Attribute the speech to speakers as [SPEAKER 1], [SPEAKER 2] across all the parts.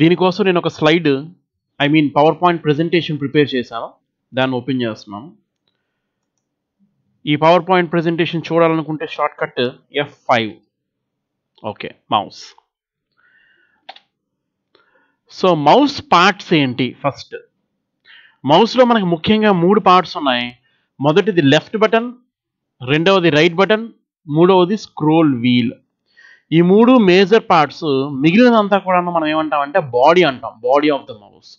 [SPEAKER 1] దీనికోసం నేను ఒక slide I mean PowerPoint presentation prepare చేశాను దాన్ని ఓపెన్ చేస్తున్నాను ఈ పవర్ పాయింట్ ప్రజెంటేషన్ చూడాలనుకుంటే shortcut F five okay mouse so mouse parts ఏంటి ఫస్ట్ మౌస్లో మనకు ముఖ్యంగా మూడు పార్ట్స్ ఉన్నాయి మొదటిది లెఫ్ట్ బటన్ రెండవది రైట్ బటన్ మూడవది స్క్రోల్ వీల్ ఈ మూడు మేజర్ పార్ట్స్ మిగిలినంతా కూడా మనం ఏమంటామంటే బాడీ అంటాం బాడీ ఆఫ్ ద మౌస్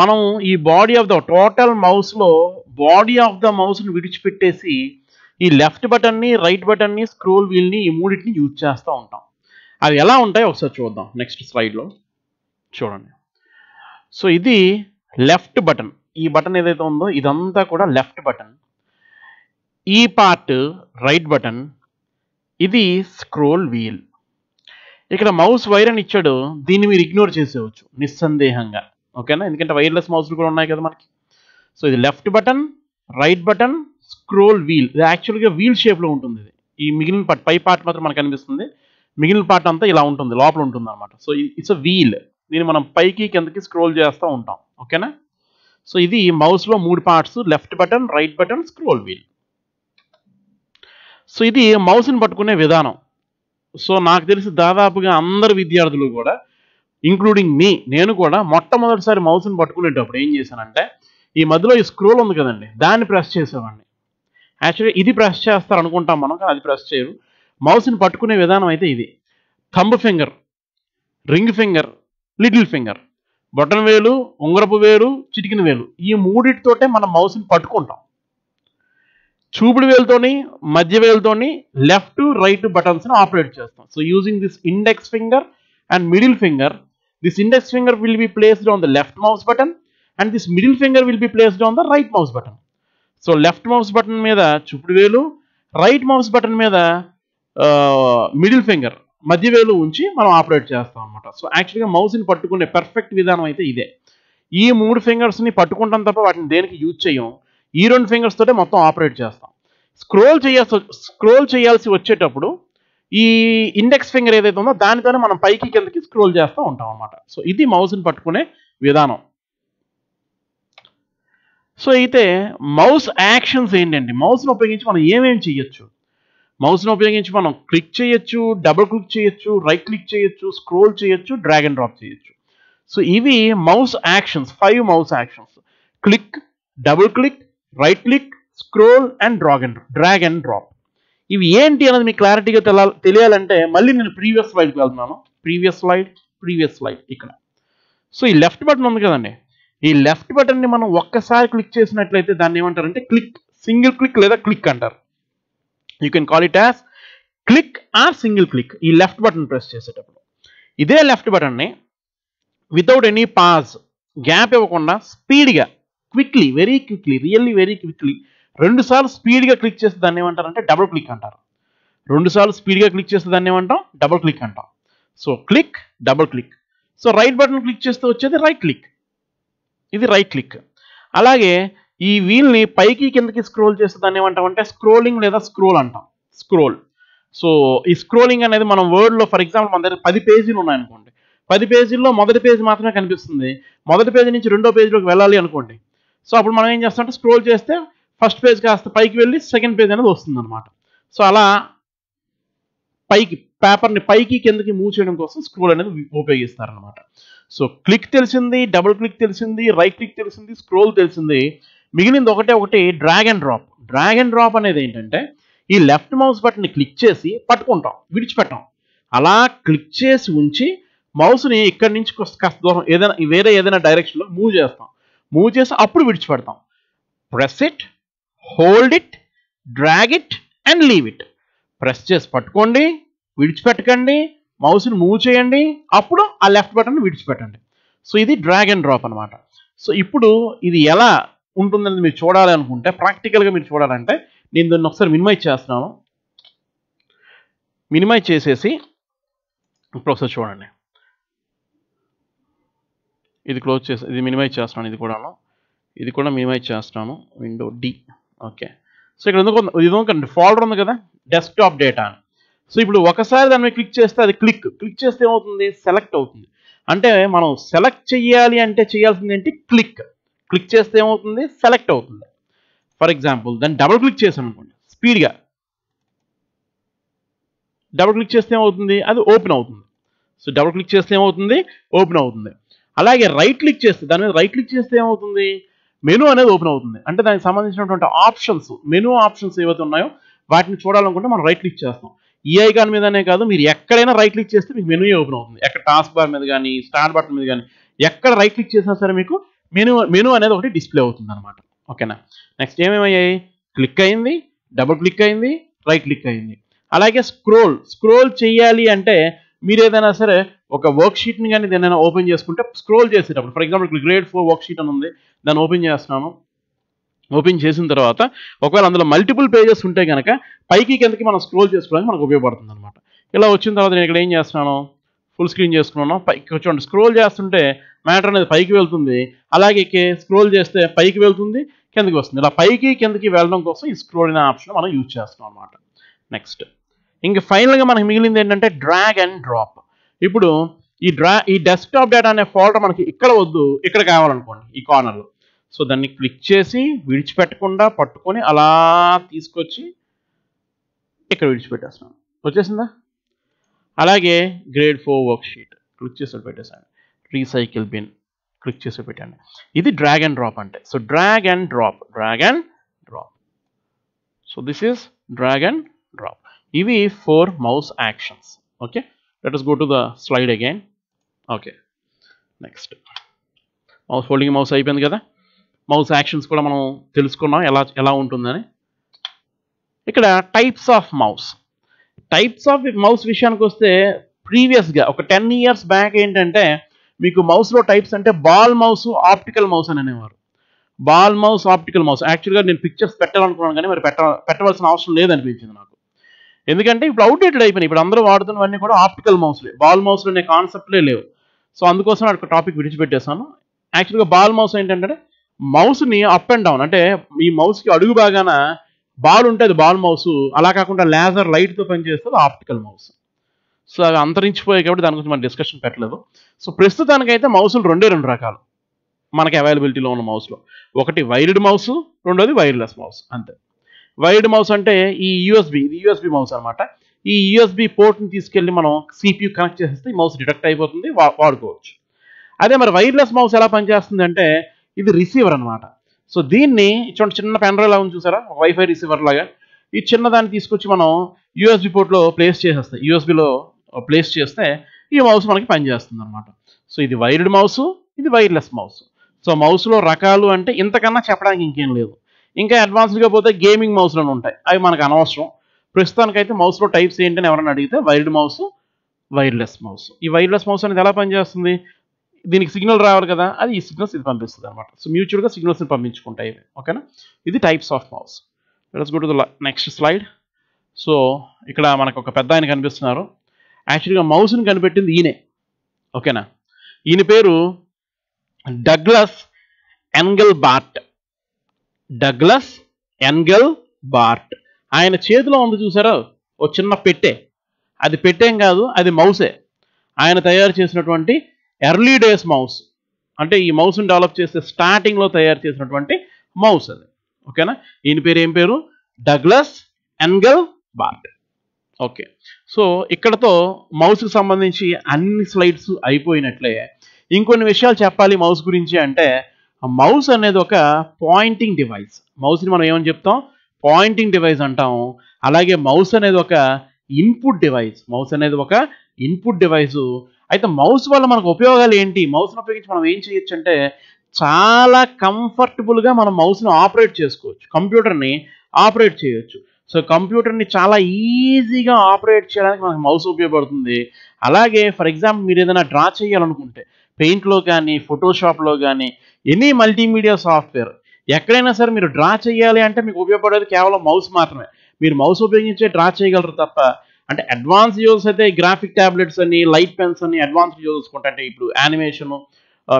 [SPEAKER 1] మనం ఈ బాడీ ఆఫ్ ద టోటల్ మౌస్లో బాడీ ఆఫ్ ద మౌస్ని విడిచిపెట్టేసి ఈ లెఫ్ట్ బటన్ని రైట్ బటన్ని స్క్రోల్ వీల్ని ఈ మూడింటిని యూజ్ చేస్తూ ఉంటాం అవి ఎలా ఉంటాయో ఒకసారి చూద్దాం నెక్స్ట్ స్లైడ్లో చూడండి సో ఇది లెఫ్ట్ బటన్ ఈ బటన్ ఏదైతే ఉందో ఇదంతా కూడా లెఫ్ట్ బటన్ ఈ పార్ట్ రైట్ బటన్ ఇది స్క్రోల్ వీల్ ఇక్కడ మౌస్ వైర్ అని ఇచ్చాడు దీన్ని మీరు ఇగ్నోర్ చేసేవచ్చు నిస్సందేహంగా ఓకేనా ఎందుకంటే వైర్లెస్ మౌస్లు కూడా ఉన్నాయి కదా మనకి సో ఇది left button right button scroll wheel ఇది యాక్చువల్గా వీల్ షేప్లో ఉంటుంది ఇది ఈ మిగిలిన పార్ట్ పై పార్ట్ మాత్రం మనకు అనిపిస్తుంది మిగిలిన పార్ట్ అంతా ఇలా ఉంటుంది లోపల ఉంటుంది అనమాట సో ఇట్స్ అ వీల్ దీన్ని మనం పైకి కిందకి స్క్రోల్ చేస్తూ ఉంటాం ఓకేనా సో ఇది మౌస్లో మూడు parts left button right button scroll wheel so ఇది మౌస్ని పట్టుకునే విధానం సో నాకు తెలిసి దాదాపుగా అందరు విద్యార్థులు కూడా ఇంక్లూడింగ్ మీ నేను కూడా మొట్టమొదటిసారి మౌస్ని పట్టుకునేటప్పుడు ఏం చేశానంటే ఈ మధ్యలో ఈ స్క్రోల్ ఉంది కదండి దాన్ని ప్రెస్ చేసేవాడిని యాక్చువల్లీ ఇది ప్రెస్ చేస్తారు అనుకుంటాం మనం కానీ అది ప్రెస్ చేయరు మౌస్ని పట్టుకునే విధానం అయితే ఇది thumb finger ring finger little finger button వేలు ఉంగరపు వేలు చిటికిన వేలు ఈ మూడిటితోటే మనం మౌస్ని పట్టుకుంటాం చూపుడు వేలుతోని మధ్య వేలుతోని లెఫ్ట్ రైట్ బటన్స్ని ఆపరేట్ చేస్తాం so using this index finger and middle finger this index finger will be placed on the left mouse button and this middle finger will be placed on the right mouse button so left mouse button మీద చూపుడు వేలు right mouse button మీద middle finger మధ్య వేలు ఉంచి మనం operate చేస్తాం అనమాట సో యాక్చువల్గా మౌస్ని పట్టుకునే పర్ఫెక్ట్ విధానం అయితే ఇదే ఈ మూడు ఫింగర్స్ని పట్టుకుంటాం తప్ప వాటిని దేనికి యూజ్ చేయం ఈ రెండు ఫింగర్స్ తోటే మొత్తం ఆపరేట్ చేస్తాం స్క్రోల్ చేయాల్సి స్క్రోల్ చేయాల్సి వచ్చేటప్పుడు ఈ ఇండెక్స్ ఫింగర్ ఏదైతే ఉందో దానితోనే మనం పైకి కిందకి స్క్రోల్ చేస్తూ ఉంటాం అనమాట సో ఇది మౌస్ని పట్టుకునే విధానం సో అయితే మౌస్ యాక్షన్స్ ఏంటండి మౌస్ను ఉపయోగించి మనం ఏమేమి చేయొచ్చు మౌస్ను ఉపయోగించి మనం క్లిక్ చేయొచ్చు డబుల్ క్లిక్ చేయొచ్చు రైట్ క్లిక్ చేయొచ్చు స్క్రోల్ చేయొచ్చు డ్రాగ్ అండ్ డ్రాప్ చేయొచ్చు సో ఇవి mouse actions five mouse actions click double click right click scroll and drag and drag and drop ఇవి ఏంటి అనేది మీకు క్లారిటీగా తెలాలి తెలియాలంటే మళ్ళీ నేను ప్రీవియస్ స్లైడ్కి వెళ్తున్నాను ప్రీవియస్ స్లైడ్ ప్రీవియస్ స్లైడ్ ఇక్కడ సో ఈ లెఫ్ట్ బటన్ ఉంది కదండి ఈ లెఫ్ట్ బటన్ని మనం ఒక్కసారి క్లిక్ చేసినట్లయితే దాన్ని ఏమంటారంటే క్లిక్ సింగిల్ క్లిక్ లేదా క్లిక్ అంటారు you can call it as click or single click ఈ లెఫ్ట్ బటన్ ప్రెస్ చేసేటప్పుడు ఇదే లెఫ్ట్ బటన్ని వితౌట్ ఎనీ పాజ్ గ్యాప్ ఇవ్వకుండా స్పీడ్గా quickly very quickly really very quickly రెండుసార్లు స్పీడ్గా క్లిక్ చేస్తే దాన్ని ఏమంటారు అంటే డబుల్ క్లిక్ అంటారు రెండుసార్లు స్పీడ్గా క్లిక్ చేస్తే దాన్ని ఏమంటాం డబుల్ క్లిక్ అంటాం so click double click so right button click చేస్తే వచ్చేది రైట్ క్లిక్ ఇది రైట్ క్లిక్ అలాగే ఈ వీల్ని పైకి కిందకి స్క్రోల్ చేస్తే దాన్ని అంటే స్క్రోలింగ్ లేదా స్క్రోల్ అంటాం స్క్రోల్ సో ఈ స్క్రోలింగ్ అనేది మనం వర్డ్లో ఫర్ ఎగ్జాంపుల్ మన దగ్గర పది పేజీలు ఉన్నాయనుకోండి పది పేజీల్లో మొదటి పేజీ మాత్రమే కనిపిస్తుంది మొదటి పేజీ నుంచి రెండో పేజీలోకి వెళ్ళాలి అనుకోండి సో అప్పుడు మనం ఏం చేస్తామంటే స్క్రోల్ చేస్తే ఫస్ట్ పేజ్ కాస్త పైకి వెళ్ళి సెకండ్ పేజ్ అనేది వస్తుందన్నమాట సో అలా పైకి పేపర్ని పైకి కిందకి మూవ్ చేయడం కోసం స్క్రోల్ అనేది ఉపయోగిస్తారనమాట సో క్లిక్ తెలిసింది డబుల్ క్లిక్ తెలిసింది రైట్ క్లిక్ తెలిసింది స్క్రోల్ తెలిసింది మిగిలింది ఒకటే ఒకటి drag and drop drag and drop అనేది ఏంటంటే ఈ లెఫ్ట్ మౌస్ బటన్ని క్లిక్ చేసి పట్టుకుంటాం విడిచిపెట్టాం అలా క్లిక్ చేసి ఉంచి మౌస్ని ఇక్కడి నుంచి కాస్త దూరం ఏదైనా వేరే ఏదైనా డైరెక్షన్లో మూవ్ చేస్తాం మూవ్ చేసి అప్పుడు విడిచిపెడతాం press it hold it drag it and leave it press చేసి పట్టుకోండి విడిచిపెట్టకండి మౌస్ని మూవ్ చేయండి అప్పుడు ఆ లెఫ్ట్ బటన్ విడిచిపెట్టండి సో ఇది డ్రాగ్ అండ్ డ్రాప్ అనమాట సో ఇప్పుడు ఇది ఎలా ఉంటుందని మీరు చూడాలనుకుంటే ప్రాక్టికల్గా మీరు చూడాలంటే నేను దీన్ని ఒకసారి మినిమైజ్ చేస్తున్నాను మినిమైజ్ చేసేసి ఇప్పుడు ఒకసారి చూడండి ఇది క్లోజ్ చేసి ఇది మినిమైజ్ చేస్తున్నాను ఇది కూడాను ఇది కూడా మినిమైజ్ చేస్తున్నాను విండో డి ఓకే సో ఇక్కడ ఎందుకు ఇది ఒక ఫాల్డర్ ఉంది కదా డెస్క్టాప్ డేటా అని సో ఇప్పుడు ఒకసారి దాని మీద క్లిక్ చేస్తే అది క్లిక్ క్లిక్ చేస్తే ఏమవుతుంది సెలెక్ట్ అవుతుంది అంటే మనం సెలెక్ట్ చేయాలి అంటే చేయాల్సింది ఏంటి క్లిక్ క్లిక్ చేస్తే ఏమవుతుంది సెలెక్ట్ అవుతుంది ఫర్ ఎగ్జాంపుల్ దాన్ని డబుల్ క్లిక్ చేసాం అనుకోండి స్పీడ్గా డబుల్ క్లిక్ చేస్తే ఏమవుతుంది అది ఓపెన్ అవుతుంది సో డబుల్ క్లిక్ చేస్తే ఏమవుతుంది ఓపెన్ అవుతుంది అలాగే రైట్ క్లిక్ చేస్తే దాని మీద రైట్ క్లిక్ చేస్తే ఏమవుతుంది మెనూ అనేది ఓపెన్ అవుతుంది అంటే దానికి సంబంధించినటువంటి ఆప్షన్స్ మెనూ ఆప్షన్స్ ఏవైతే ఉన్నాయో వాటిని చూడాలనుకుంటే మనం రైట్ క్లిక్ చేస్తాం ఈ e ఐకాన్ మీదనే కాదు మీరు ఎక్కడైనా రైట్ క్లిక్ చేస్తే మీకు మెనూ ఓపెన్ అవుతుంది ఎక్కడ టాస్క్ బార్ మీద కానీ స్టార్ట్ బటన్ మీద కానీ ఎక్కడ రైట్ క్లిక్ చేసినా సరే మీకు మెనూ మెనూ అనేది ఒకటి డిస్ప్లే అవుతుంది అనమాట ఓకేనా నెక్స్ట్ ఏమేమయ్యాయి క్లిక్ అయింది డబుల్ క్లిక్ అయింది రైట్ క్లిక్ అయింది అలాగే స్క్రోల్ స్క్రోల్ చేయాలి అంటే మీరు ఏదైనా సరే ఒక వర్క్ షీట్ని కానీ దాన్ని ఓపెన్ చేసుకుంటే స్క్రోల్ చేసేటప్పుడు for example grade four worksheet అని ఉంది దాన్ని ఓపెన్ చేస్తున్నాను ఓపెన్ చేసిన తర్వాత ఒకవేళ అందులో మల్టిపుల్ పేజెస్ ఉంటే కనుక పైకి కిందకి మనం స్క్రోల్ చేసుకోవడానికి మనకు ఉపయోగపడుతుంది అనమాట ఇలా వచ్చిన తర్వాత నేను ఇక్కడ ఏం చేస్తున్నాను ఫుల్ స్క్రీన్ చేసుకున్నాను పైకి చూడండి స్క్రోల్ చేస్తుంటే మ్యాటర్ అనేది పైకి వెళ్తుంది అలాగే స్క్రోల్ చేస్తే పైకి వెళ్తుంది కిందకి వస్తుంది ఇలా పైకి కిందకి వెళ్ళడం కోసం ఈ స్క్రోల్ అనే ఆప్షన్ మనం యూజ్ చేస్తున్నాం అనమాట నెక్స్ట్ ఇంకా ఫైనల్గా మనకి మిగిలింది ఏంటంటే డ్రాగ్ అండ్ డ్రాప్ ఇప్పుడు ఈ డ్రా ఈ డెస్క్టాప్ డేటా అనే ఫోల్డర్ మనకి ఇక్కడ వద్దు ఇక్కడ కావాలనుకోండి ఈ కార్నర్లో సో దాన్ని క్లిక్ చేసి విడిచిపెట్టకుండా పట్టుకొని అలా తీసుకొచ్చి ఇక్కడ విడిచిపెట్టేస్తాను వచ్చేసిందా అలాగే గ్రేడ్ ఫోర్ వర్క్షీట్ క్లిక్ చేసి పెట్టేసాను రీసైకిల్ బిన్ క్లిక్ చేసి పెట్టండి ఇది డ్రాగ్ అండ్ డ్రాప్ అంటే so drag and drop drag and drop so this is drag and drop ఇవి four mouse actions okay let us go to the slide again okay next mouse holding mouse అయిపోయింది కదా mouse actions కూడా మనం తెలుసుకున్నాం ఎలా ఎలా ఉంటుందని ఇక్కడ types of mouse types of mouse విషయానికి వస్తే ప్రీవియస్గా ఒక టెన్ ఇయర్స్ బ్యాక్ ఏంటంటే మీకు మౌస్లో టైప్స్ అంటే బాల్ మౌస్ ఆప్టికల్ మౌస్ అని అనేవారు బాల్ మౌస్ ఆప్టికల్ మౌస్ యాక్చువల్గా నేను పిక్చర్స్ పెట్టాలనుకున్నాను కానీ మరి పెట్ట పెట్టవలసిన అవసరం లేదనిపించింది నాకు ఎందుకంటే ఇప్పుడు అవుట్డేటెడ్ అయిపోయినాయి ఇప్పుడు అందరూ వాడుతున్నవన్నీ కూడా ఆప్టికల్ మౌస్లే బాల్ మౌస్లు అనే కాన్సెప్ట్లే లేవు సో అందుకోసం అక్కడ టాపిక్ విడిచిపెట్టేశాను యాక్చువల్గా బాల్ మౌస్ ఏంటంటే మౌస్ని అప్ అండ్ డౌన్ అంటే ఈ మౌస్కి అడుగు బాగాన బాల్ ఉంటుంది బాల్ మౌస్ అలా కాకుండా లేజర్ లైట్తో పనిచేస్తుంది ఆప్టికల్ మౌస్ సో అవి అంతరించిపోయాయి కాబట్టి దాని గురించి మనం డిస్కషన్ పెట్టలేదు సో ప్రస్తుతానికైతే మౌసులు రెండే రెండు రకాలు మనకి అవైలబిలిటీలో ఉన్న మౌస్లో ఒకటి వైర్డ్ మౌస్ రెండోది వైర్లెస్ మౌస్ అంతే వైర్డ్ మౌస్ అంటే ఈ యూఎస్బి ఇది యూఎస్బి మౌస్ అనమాట ఈ యూఎస్బి పోర్ట్ని తీసుకెళ్ళి మనం సిపియూ కనెక్ట్ చేసేస్తే మౌస్ డిటెక్ట్ అయిపోతుంది వాడుకోవచ్చు అదే మరి వైర్లెస్ మౌస్ ఎలా పనిచేస్తుంది అంటే ఇది రిసీవర్ అనమాట సో దీన్ని చూడండి చిన్న పెన్డ్రైవ్ లాగా చూసారా వైఫై రిసీవర్ లాగా ఈ చిన్నదాన్ని తీసుకొచ్చి మనం యూఎస్బి పోర్ట్లో ప్లేస్ చేసేస్తాం యూఎస్బిలో ప్లేస్ చేస్తే ఈ మౌస్ మనకి పనిచేస్తుంది అనమాట సో ఇది వైర్డ్ మౌస్ ఇది వైర్లెస్ మౌస్ సో మౌస్లో రకాలు అంటే ఇంతకన్నా చెప్పడానికి ఇంకేం లేదు ఇంకా అడ్వాన్స్డ్గా పోతే గేమింగ్ మౌస్లు అని ఉంటాయి అవి మనకు అనవసరం ప్రస్తుతానికైతే మౌస్లో టైప్స్ ఏంటని ఎవరైనా అడిగితే వైర్డ్ మౌస్ వైర్లెస్ మౌస్ ఈ వైర్లెస్ మౌస్ అనేది ఎలా పనిచేస్తుంది దీనికి సిగ్నల్ రావాలి కదా అది ఈ సిగ్నల్స్ ఇది పంపిస్తుంది అనమాట సో మ్యూచువల్గా సిగ్నల్స్ని పంపించుకుంటాయి ఇవి ఓకేనా ఇది types of mouse let's go to the next slide so ఇక్కడ మనకు ఒక పెద్ద ఆయన కనిపిస్తున్నారు యాక్చువల్గా మౌస్ని కనిపెట్టింది ఈయనే ఓకేనా ఈయన పేరు డగ్లస్ ఎంగల్ బార్ట్ డగ్లస్ ఎన్గెల్ బార్ట్ ఆయన చేతిలో ఉంది చూసారా ఓ చిన్న పెట్టే అది పెట్టేం కాదు అది మౌసే ఆయన తయారు చేసినటువంటి ఎర్లీ డేస్ మౌస్ అంటే ఈ మౌస్ని డెవలప్ చేసే స్టార్టింగ్లో తయారు చేసినటువంటి మౌస్ అది ఓకేనా ఈయన పేరు ఏం పేరు Douglas Engelbart okay so ఇక్కడతో మౌస్కి సంబంధించి అన్ని స్లైడ్స్ అయిపోయినట్లే ఇంకొన్ని విషయాలు చెప్పాలి మౌస్ గురించి అంటే ఆ మౌస్ అనేది ఒక పాయింటింగ్ డివైస్ మౌస్ని మనం ఏమని చెప్తాం పాయింటింగ్ డివైస్ అంటాం అలాగే మౌస్ అనేది ఒక ఇన్పుట్ డివైస్ మౌస్ అనేది ఒక ఇన్పుట్ డివైస్ అయితే మౌస్ వల్ల మనకు ఉపయోగాలు ఏంటి మౌస్ని ఉపయోగించి మనం ఏం చేయొచ్చు అంటే చాలా కంఫర్టబుల్గా మనం మౌస్ని ఆపరేట్ చేసుకోవచ్చు కంప్యూటర్ని ఆపరేట్ చేయొచ్చు సో కంప్యూటర్ని చాలా ఈజీగా ఆపరేట్ చేయడానికి మనకు మౌస్ ఉపయోగపడుతుంది అలాగే ఫర్ ఎగ్జాంపుల్ మీరు ఏదైనా డ్రా చేయాలనుకుంటే పెయింట్లో కానీ ఫోటోషాప్లో కానీ ఎనీ మల్టీమీడియా సాఫ్ట్వేర్ ఎక్కడైనా సరే మీరు డ్రా చేయాలి అంటే మీకు ఉపయోగపడేది కేవలం మౌస్ మాత్రమే మీరు మౌస్ ఉపయోగించే డ్రా చేయగలరు తప్ప అంటే అడ్వాన్స్ యూజర్స్ అయితే గ్రాఫిక్ ట్యాబ్లెట్స్ అని లైట్ పెన్స్ అని అడ్వాన్స్ యూజర్స్ కొంటే ఇప్పుడు యానిమేషను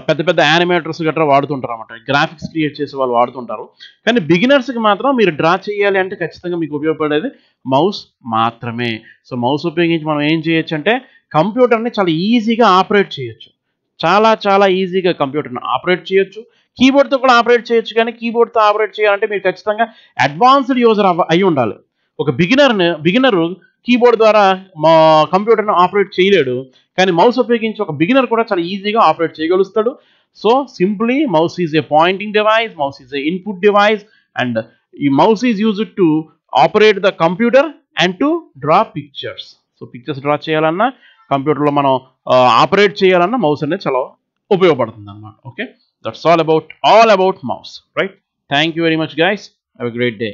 [SPEAKER 1] పెద్ద పెద్ద యానిమేటర్స్ గట్రా వాడుతుంటారు అనమాట గ్రాఫిక్స్ క్రియేట్ చేసే వాళ్ళు వాడుతుంటారు కానీ బిగినర్స్కి మాత్రం మీరు డ్రా చేయాలి అంటే ఖచ్చితంగా మీకు ఉపయోగపడేది మౌస్ మాత్రమే సో మౌస్ ఉపయోగించి మనం ఏం చేయొచ్చు అంటే కంప్యూటర్ని చాలా ఈజీగా ఆపరేట్ చేయొచ్చు చాలా చాలా ఈజీగా కంప్యూటర్ను ఆపరేట్ చేయొచ్చు కీబోర్డ్తో కూడా ఆపరేట్ చేయొచ్చు కానీ కీబోర్డ్తో ఆపరేట్ చేయాలంటే మీరు ఖచ్చితంగా అడ్వాన్స్డ్ యూజర్ అయి ఉండాలి ఒక బిగినర్ని బిగినరు కీబోర్డ్ ద్వారా మా కంప్యూటర్ను ఆపరేట్ చేయలేడు కానీ మౌస్ ఉపయోగించి ఒక బిగినర్ కూడా చాలా ఈజీగా ఆపరేట్ చేయగలుగుతాడు so simply mouse is a pointing device mouse is a input device and ఈ mouse is use to operate the computer and to draw pictures so pictures draw చేయాలన్నా కంప్యూటర్లో మనం ఆపరేట్ చేయాలన్న మౌస్ అనేది చాలా ఉపయోగపడుతుంది అనమాట okay that's all about all about mouse right thank you very much guys have a great day